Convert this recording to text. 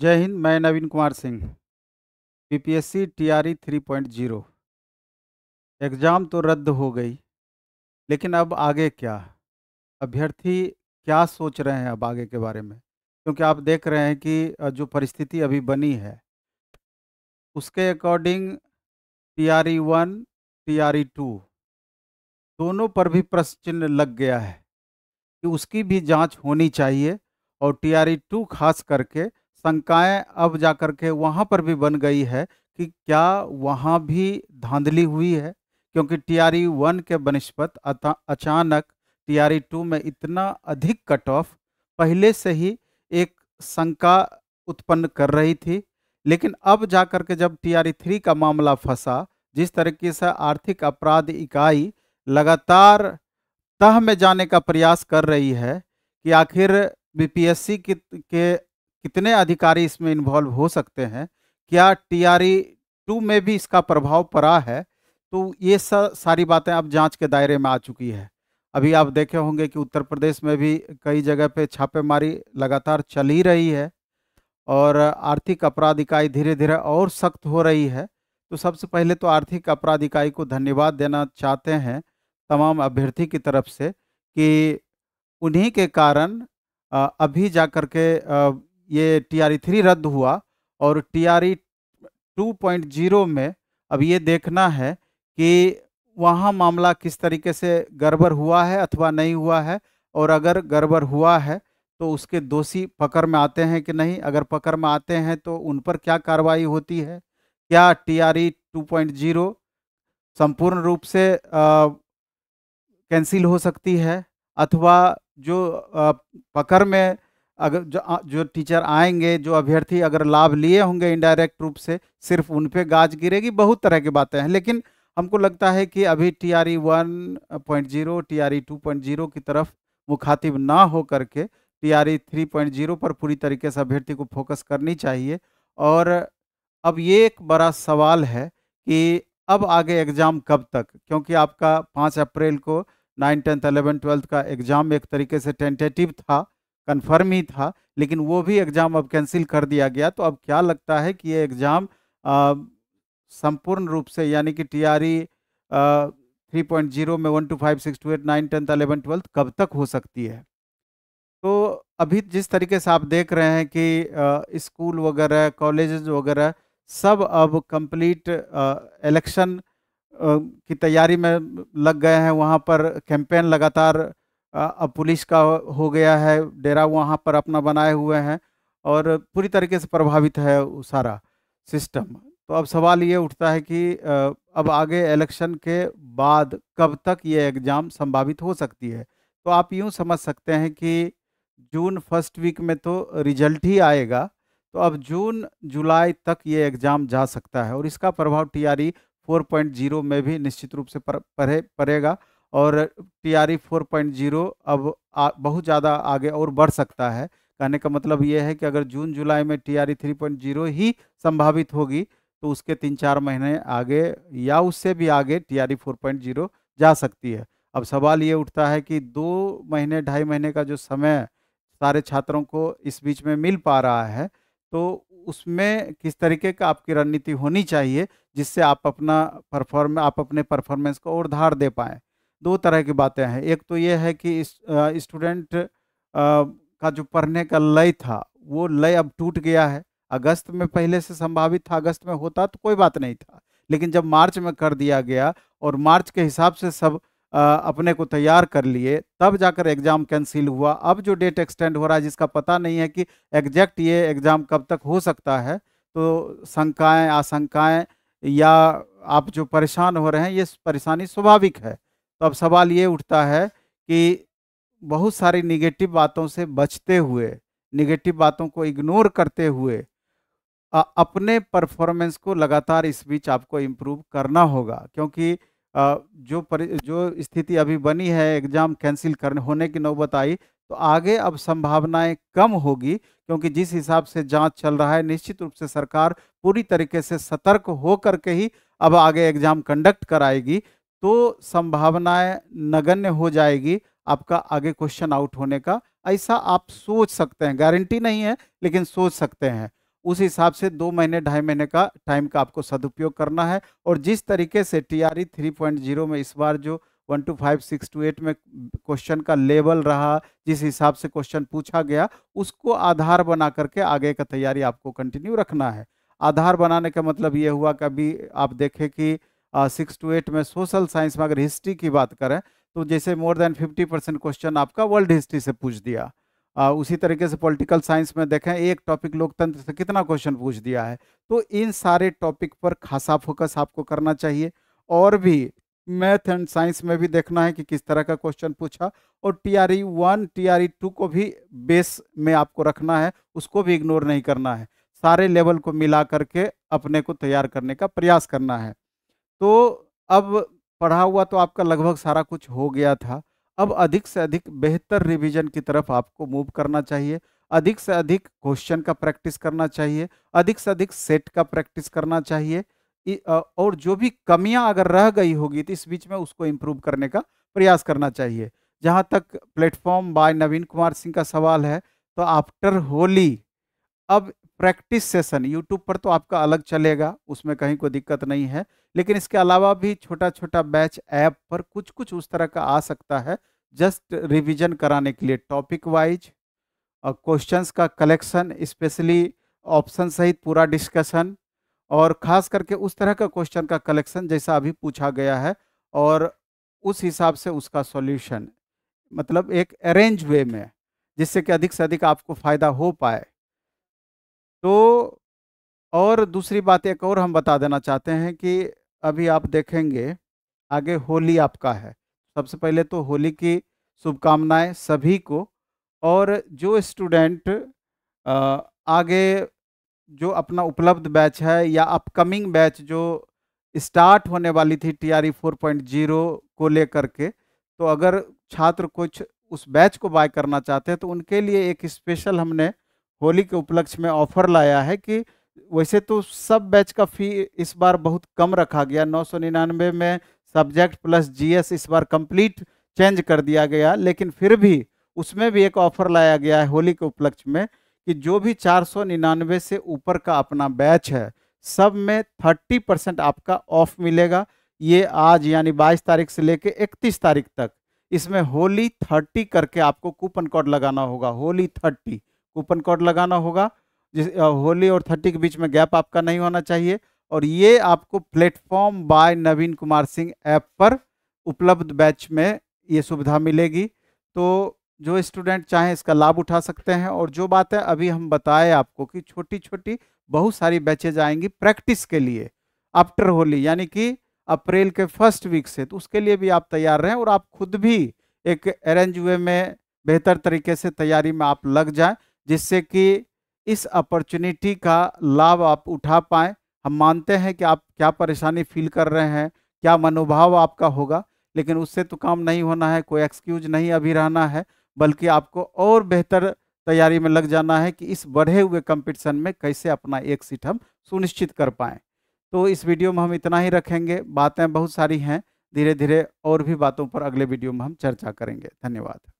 जय हिंद मैं Naveen Kumar Singh PPSC TRE 3.0 exam तो रद्द हो गई लेकिन अब आगे क्या अभ्यर्थी क्या सोच रहे हैं अब आगे के बारे में क्योंकि आप देख रहे हैं कि जो परिस्थिति अभी बनी है उसके according TRE one TRE two दोनों पर भी प्रश्न चिन्ह लग गया है कि उसकी भी जांच होनी चाहिए और टीआरई टू e खास करके शंकाएं अब जा कर के वहाँ पर भी बन गई है कि क्या वहाँ भी धांधली हुई है क्योंकि टीआरई वन के बनस्पत अचानक टीआरई टू में इतना अधिक कट ऑफ पहले से ही एक शंका उत्पन्न कर रही थी लेकिन अब जा कर के जब टीआरई थ्री का मामला फंसा जिस तरीके से आर्थिक अपराध इकाई लगातार तह में जाने का प्रयास कर रही है कि आखिर बीपीएससी के कितने अधिकारी इसमें इन्वॉल्व हो सकते हैं क्या टीआरई टू में भी इसका प्रभाव पड़ा है तो ये सा, सारी बातें अब जांच के दायरे में आ चुकी है अभी आप देखे होंगे कि उत्तर प्रदेश में भी कई जगह पे छापेमारी लगातार चल ही रही है और आर्थिक अपराध इकाई धीरे धीरे और सख्त हो रही है तो सबसे पहले तो आर्थिक अपराध इकाई को धन्यवाद देना चाहते हैं तमाम अभ्यर्थी की तरफ से कि उन्हीं के कारण अभी जा के ये टी आर ई थ्री रद्द हुआ और T R E two point zero में अब ये देखना है कि वहाँ मामला किस तरीके से गड़बड़ हुआ है अथवा नहीं हुआ है और अगर गड़बड़ हुआ है तो उसके दोषी पकड़ में आते हैं कि नहीं अगर पकड़ में आते हैं तो उन पर क्या कार्रवाई होती है क्या T R E two point zero संपूर्ण रूप से कैंसिल हो सकती है अथवा जो पकड़ में अगर जो जो टीचर आएंगे जो अभ्यर्थी अगर लाभ लिए होंगे इनडायरेक्ट रूप से सिर्फ उन पर गाज गिरेगी बहुत तरह की बातें हैं लेकिन हमको लगता है कि अभी T R E one point zero T R E two point zero की तरफ मुखातिब ना हो करके T R E e three point zero पर पूरी तरीके से अभ्यर्थी को फोकस करनी चाहिए और अब ये एक बड़ा सवाल है कि अब आगे एग्ज़ाम कब तक क्योंकि आपका पाँच अप्रैल को नाइन टेंथ अलेवन ट्वेल्थ का एग्ज़ाम एक तरीके से टेंटेटिव था कन्फर्म ही था लेकिन वो भी एग्ज़ाम अब कैंसिल कर दिया गया तो अब क्या लगता है कि ये एग्ज़ाम संपूर्ण रूप से यानी कि T R three point zero में one two five six two eight nine tenth eleven twelfth कब तक हो सकती है तो अभी जिस तरीके से आप देख रहे हैं कि स्कूल वगैरह कॉलेज वगैरह सब अब कंप्लीट इलेक्शन की तैयारी में लग गए हैं वहाँ पर कैंपेन लगातार अब पुलिस का हो गया है डेरा वहाँ पर अपना बनाए हुए हैं और पूरी तरीके से प्रभावित है सारा सिस्टम तो अब सवाल ये उठता है कि अब आगे इलेक्शन के बाद कब तक ये एग्ज़ाम संभावित हो सकती है तो आप यूँ समझ सकते हैं कि जून फर्स्ट वीक में तो रिजल्ट ही आएगा तो अब जून जुलाई तक ये एग्ज़ाम जा सकता है और इसका प्रभाव टी 4.0 फोर पॉइंट जीरो में भी निश्चित रूप से पड़े पड़ेगा और T R E four point zero अब आ, बहुत ज़्यादा आगे और बढ़ सकता है कहने का मतलब ये है कि अगर जून जुलाई में T R E three point zero ही संभावित होगी तो उसके तीन चार महीने आगे या उससे भी आगे T R E four point zero जा सकती है अब सवाल ये उठता है कि दो महीने ढाई महीने का जो समय सारे छात्रों को इस बीच में मिल पा रहा है तो उसमें किस तरीके का आपकी रणनीति होनी चाहिए जिससे आप अपना परफॉर्म आप अपने परफॉर्मेंस को और धार दे पाएँ दो तरह की बातें हैं एक तो ये है कि स्टूडेंट का जो पढ़ने का लय था वो लय अब टूट गया है अगस्त में पहले से संभावित था अगस्त में होता तो कोई बात नहीं था लेकिन जब मार्च में कर दिया गया और मार्च के हिसाब से सब आ, अपने को तैयार कर लिए तब जाकर एग्ज़ाम कैंसिल हुआ अब जो डेट एक्सटेंड हो रहा है जिसका पता नहीं है कि एग्जैक्ट ये एग्ज़ाम कब तक हो सकता है तो शंकाएँ आशंकाएँ या आप जो परेशान हो रहे हैं ये परेशानी स्वाभाविक है तो अब सवाल ये उठता है कि बहुत सारी निगेटिव बातों से बचते हुए निगेटिव बातों को इग्नोर करते हुए आ, अपने परफॉर्मेंस को लगातार इस बीच आपको इम्प्रूव करना होगा क्योंकि आ, जो पर, जो स्थिति अभी बनी है एग्ज़ाम कैंसिल करने होने की नौबत आई तो आगे अब संभावनाएं कम होगी क्योंकि जिस हिसाब से जांच चल रहा है निश्चित रूप से सरकार पूरी तरीके से सतर्क हो करके ही अब आगे एग्ज़ाम कंडक्ट कराएगी तो संभावनाएं नगण्य हो जाएगी आपका आगे क्वेश्चन आउट होने का ऐसा आप सोच सकते हैं गारंटी नहीं है लेकिन सोच सकते हैं उस हिसाब से दो महीने ढाई महीने का टाइम का आपको सदुपयोग करना है और जिस तरीके से T R three point zero में इस बार जो one two five six two eight में क्वेश्चन का लेवल रहा जिस हिसाब से क्वेश्चन पूछा गया उसको आधार बना करके आगे का तैयारी आपको कंटिन्यू रखना है आधार बनाने का मतलब ये हुआ कि अभी आप देखें कि सिक्स टू एट में सोशल साइंस में अगर हिस्ट्री की बात करें तो जैसे more than fifty percent question आपका वर्ल्ड हिस्ट्री से पूछ दिया आ, उसी तरीके से पॉलिटिकल साइंस में देखें एक टॉपिक लोकतंत्र से कितना क्वेश्चन पूछ दिया है तो इन सारे टॉपिक पर खासा फोकस आपको करना चाहिए और भी मैथ एंड साइंस में भी देखना है कि किस तरह का क्वेश्चन पूछा और T R E one T R E two को भी बेस में आपको रखना है उसको भी इग्नोर नहीं करना है सारे लेवल को मिला करके अपने को तैयार करने का प्रयास करना है तो अब पढ़ा हुआ तो आपका लगभग सारा कुछ हो गया था अब अधिक से अधिक बेहतर रिवीजन की तरफ आपको मूव करना चाहिए अधिक से अधिक क्वेश्चन का प्रैक्टिस करना चाहिए अधिक से अधिक सेट का प्रैक्टिस करना चाहिए और जो भी कमियां अगर रह गई होगी तो इस बीच में उसको इम्प्रूव करने का प्रयास करना चाहिए जहां तक प्लेटफॉर्म बाय नवीन कुमार सिंह का सवाल है तो आफ्टर होली अब प्रैक्टिस सेशन यूट्यूब पर तो आपका अलग चलेगा उसमें कहीं कोई दिक्कत नहीं है लेकिन इसके अलावा भी छोटा छोटा बैच ऐप पर कुछ कुछ उस तरह का आ सकता है जस्ट रिविजन कराने के लिए टॉपिक वाइज क्वेश्चंस का कलेक्शन स्पेशली ऑप्शन सहित पूरा डिस्कशन और ख़ास करके उस तरह का क्वेश्चन का कलेक्शन जैसा अभी पूछा गया है और उस हिसाब से उसका सॉल्यूशन मतलब एक अरेंज वे में जिससे कि अधिक से अधिक आपको फ़ायदा हो पाए तो और दूसरी बात एक और हम बता देना चाहते हैं कि अभी आप देखेंगे आगे होली आपका है सबसे पहले तो होली की शुभकामनाएं सभी को और जो स्टूडेंट आगे जो अपना उपलब्ध बैच है या अपकमिंग बैच जो स्टार्ट होने वाली थी T R four point zero को लेकर के तो अगर छात्र कुछ उस बैच को बाय करना चाहते हैं तो उनके लिए एक स्पेशल हमने होली के उपलक्ष्य में ऑफर लाया है कि वैसे तो सब बैच का फी इस बार बहुत कम रखा गया नौ सौ निन्यानवे में सब्जेक्ट प्लस जीएस इस बार कंप्लीट चेंज कर दिया गया लेकिन फिर भी उसमें भी एक ऑफर लाया गया है होली के उपलक्ष्य में कि जो भी चार सौ निन्यानवे से ऊपर का अपना बैच है सब में थर्टी परसेंट आपका ऑफ मिलेगा ये आज यानी बाईस तारीख से लेके इकतीस तारीख तक इसमें होली थर्टी करके आपको कूपन कोड लगाना होगा होली थर्टी कूपन कोड लगाना होगा जिस होली और थर्टी के बीच में गैप आपका नहीं होना चाहिए और ये आपको platform by Naveen Kumar Singh app पर उपलब्ध बैच में ये सुविधा मिलेगी तो जो स्टूडेंट चाहें इसका लाभ उठा सकते हैं और जो बात है अभी हम बताए आपको कि छोटी छोटी बहुत सारी बैचेज आएंगी प्रैक्टिस के लिए आफ्टर होली यानी कि अप्रैल के फर्स्ट वीक से तो उसके लिए भी आप तैयार रहें और आप खुद भी एक अरेंज वे में बेहतर तरीके से तैयारी में आप लग जाएं जिससे कि इस अपॉर्चुनिटी का लाभ आप उठा पाएँ हम मानते हैं कि आप क्या परेशानी फील कर रहे हैं क्या मनोभाव आपका होगा लेकिन उससे तो काम नहीं होना है कोई एक्सक्यूज नहीं अभी रहना है बल्कि आपको और बेहतर तैयारी में लग जाना है कि इस बढ़े हुए कंपटीशन में कैसे अपना एक सीट हम सुनिश्चित कर पाएँ तो इस वीडियो में हम इतना ही रखेंगे बातें बहुत सारी हैं धीरे धीरे और भी बातों पर अगले वीडियो में हम चर्चा करेंगे धन्यवाद